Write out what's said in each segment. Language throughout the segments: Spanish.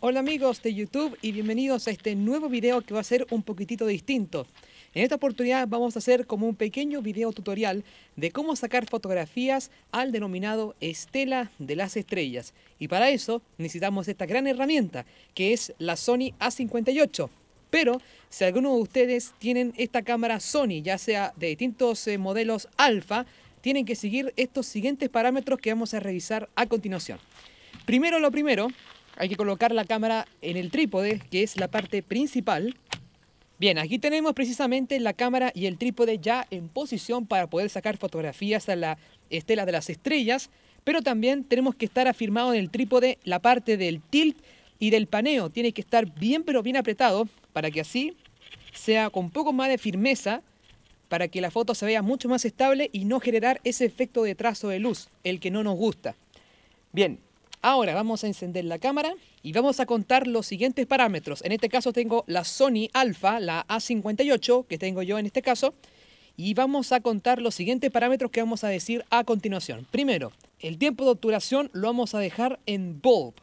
Hola amigos de YouTube y bienvenidos a este nuevo video que va a ser un poquitito distinto. En esta oportunidad vamos a hacer como un pequeño video tutorial de cómo sacar fotografías al denominado estela de las estrellas. Y para eso necesitamos esta gran herramienta que es la Sony A58. Pero si alguno de ustedes tienen esta cámara Sony, ya sea de distintos eh, modelos alfa, tienen que seguir estos siguientes parámetros que vamos a revisar a continuación. Primero lo primero, hay que colocar la cámara en el trípode, que es la parte principal. Bien, aquí tenemos precisamente la cámara y el trípode ya en posición para poder sacar fotografías a la estela de las estrellas, pero también tenemos que estar afirmado en el trípode la parte del tilt y del paneo. Tiene que estar bien pero bien apretado para que así sea con poco más de firmeza para que la foto se vea mucho más estable y no generar ese efecto de trazo de luz, el que no nos gusta. Bien, Ahora vamos a encender la cámara y vamos a contar los siguientes parámetros. En este caso tengo la Sony Alpha, la A58 que tengo yo en este caso. Y vamos a contar los siguientes parámetros que vamos a decir a continuación. Primero, el tiempo de obturación lo vamos a dejar en bulb.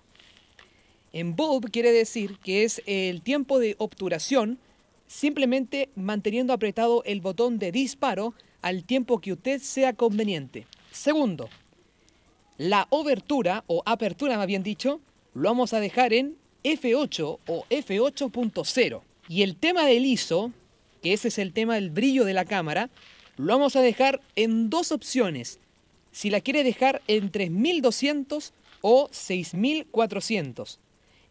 En bulb quiere decir que es el tiempo de obturación simplemente manteniendo apretado el botón de disparo al tiempo que usted sea conveniente. Segundo, la obertura, o apertura más bien dicho, lo vamos a dejar en F8 o F8.0. Y el tema del ISO, que ese es el tema del brillo de la cámara, lo vamos a dejar en dos opciones. Si la quiere dejar en 3200 o 6400.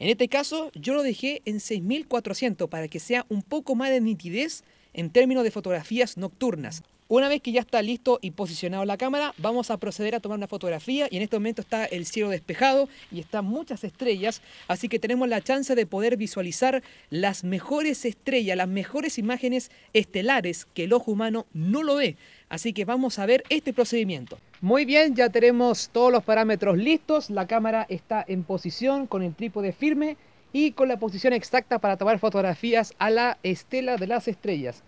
En este caso yo lo dejé en 6400 para que sea un poco más de nitidez en términos de fotografías nocturnas. Una vez que ya está listo y posicionado la cámara, vamos a proceder a tomar una fotografía y en este momento está el cielo despejado y están muchas estrellas, así que tenemos la chance de poder visualizar las mejores estrellas, las mejores imágenes estelares que el ojo humano no lo ve. Así que vamos a ver este procedimiento. Muy bien, ya tenemos todos los parámetros listos, la cámara está en posición con el trípode firme y con la posición exacta para tomar fotografías a la estela de las estrellas.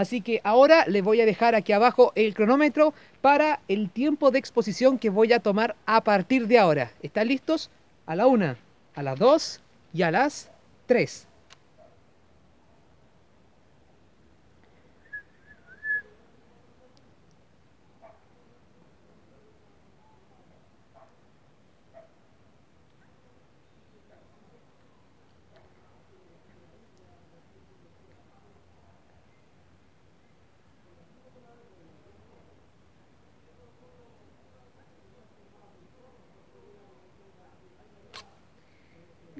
Así que ahora les voy a dejar aquí abajo el cronómetro para el tiempo de exposición que voy a tomar a partir de ahora. ¿Están listos? A la una, a las dos y a las tres.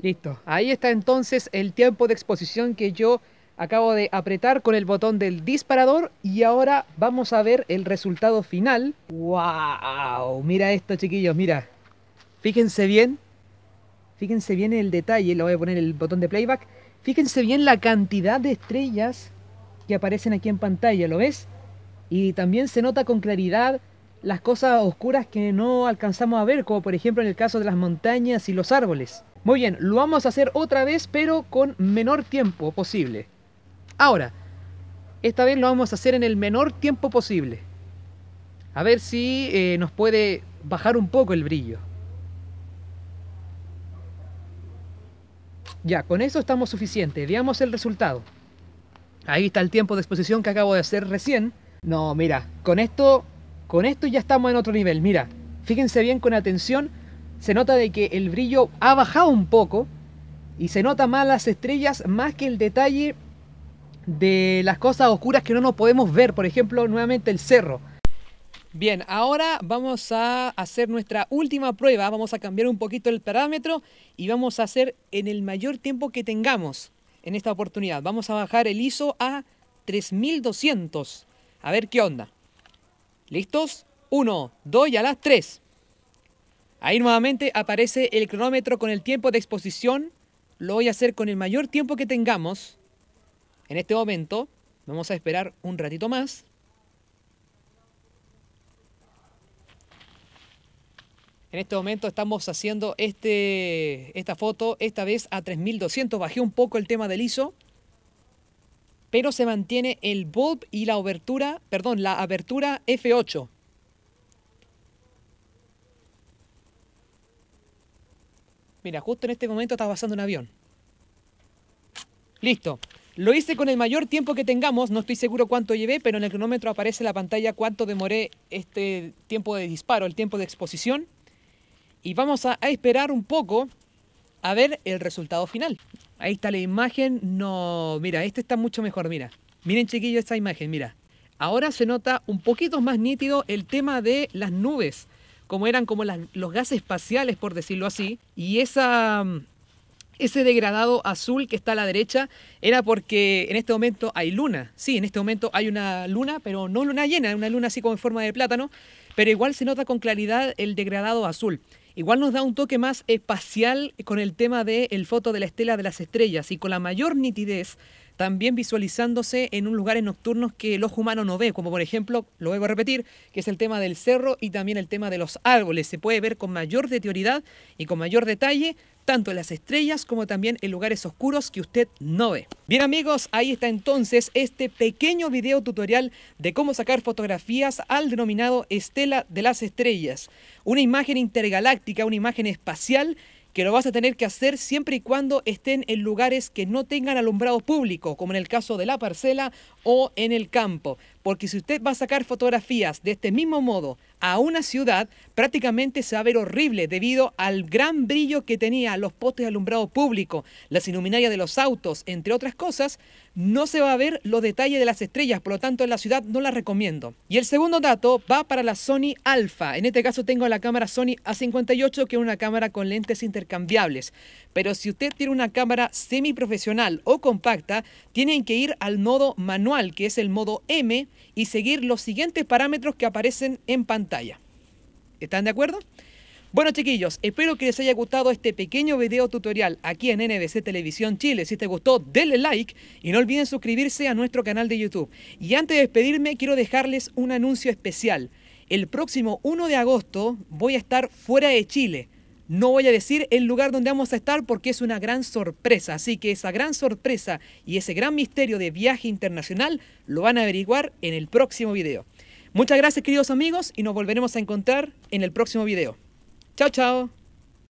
Listo. Ahí está entonces el tiempo de exposición que yo acabo de apretar con el botón del disparador y ahora vamos a ver el resultado final. ¡Wow! Mira esto, chiquillos, mira. Fíjense bien. Fíjense bien el detalle, le voy a poner el botón de playback. Fíjense bien la cantidad de estrellas que aparecen aquí en pantalla, ¿lo ves? Y también se nota con claridad las cosas oscuras que no alcanzamos a ver, como por ejemplo en el caso de las montañas y los árboles. Muy bien, lo vamos a hacer otra vez, pero con menor tiempo posible. Ahora, esta vez lo vamos a hacer en el menor tiempo posible. A ver si eh, nos puede bajar un poco el brillo. Ya, con eso estamos suficientes. Veamos el resultado. Ahí está el tiempo de exposición que acabo de hacer recién. No, mira, con esto, con esto ya estamos en otro nivel. Mira, fíjense bien con atención se nota de que el brillo ha bajado un poco y se nota más las estrellas más que el detalle de las cosas oscuras que no nos podemos ver, por ejemplo, nuevamente el cerro. Bien, ahora vamos a hacer nuestra última prueba, vamos a cambiar un poquito el parámetro y vamos a hacer en el mayor tiempo que tengamos en esta oportunidad. Vamos a bajar el ISO a 3200, a ver qué onda. ¿Listos? 1, 2 y a las 3. Ahí nuevamente aparece el cronómetro con el tiempo de exposición. Lo voy a hacer con el mayor tiempo que tengamos. En este momento vamos a esperar un ratito más. En este momento estamos haciendo este, esta foto, esta vez a 3200. Bajé un poco el tema del ISO. Pero se mantiene el bulb y la abertura, perdón, la abertura F8. Mira, justo en este momento está pasando un avión. Listo. Lo hice con el mayor tiempo que tengamos, no estoy seguro cuánto llevé, pero en el cronómetro aparece en la pantalla cuánto demoré este tiempo de disparo, el tiempo de exposición. Y vamos a, esperar un poco a ver el resultado final. Ahí está la imagen. No, mira, este está mucho mejor, mira. Miren chiquillos esta imagen, mira. Ahora se nota un poquito más nítido el tema de las nubes como eran como los gases espaciales, por decirlo así, y esa, mm, ese degradado azul que está a la derecha era porque en este momento hay luna. Sí, en este momento hay una luna, pero no luna llena, una luna así como en forma de plátano, pero igual se nota con claridad el degradado azul. Igual nos da un toque más espacial con el tema de el foto de la estela de las estrellas y con la mayor nitidez también visualizándose en un lugares nocturnos que el ojo humano no ve, como por ejemplo, lo vuelvo a repetir, que es el tema del cerro y también el tema de los árboles. Se puede ver con mayor deterioridad y con mayor detalle tanto en las estrellas como también en lugares oscuros que usted no ve. Bien amigos, ahí está entonces este pequeño video tutorial de cómo sacar fotografías al denominado Estela de las Estrellas. Una imagen intergaláctica, una imagen espacial que lo vas a tener que hacer siempre y cuando estén en lugares que no tengan alumbrado público, como en el caso de la parcela o en el campo. Porque si usted va a sacar fotografías de este mismo modo, a una ciudad prácticamente se va a ver horrible debido al gran brillo que tenía los postes de alumbrado público, las iluminarias de los autos, entre otras cosas, no se va a ver los detalles de las estrellas, por lo tanto en la ciudad no las recomiendo. Y el segundo dato va para la Sony Alpha. En este caso tengo la cámara Sony A58, que es una cámara con lentes intercambiables. Pero si usted tiene una cámara semiprofesional o compacta, tienen que ir al modo manual, que es el modo M, y seguir los siguientes parámetros que aparecen en pantalla ¿Están de acuerdo? Bueno chiquillos, espero que les haya gustado este pequeño video tutorial aquí en NBC Televisión Chile. Si te gustó, denle like y no olviden suscribirse a nuestro canal de YouTube. Y antes de despedirme, quiero dejarles un anuncio especial. El próximo 1 de agosto voy a estar fuera de Chile. No voy a decir el lugar donde vamos a estar porque es una gran sorpresa. Así que esa gran sorpresa y ese gran misterio de viaje internacional lo van a averiguar en el próximo video. Muchas gracias queridos amigos y nos volveremos a encontrar en el próximo video. Chao, chao.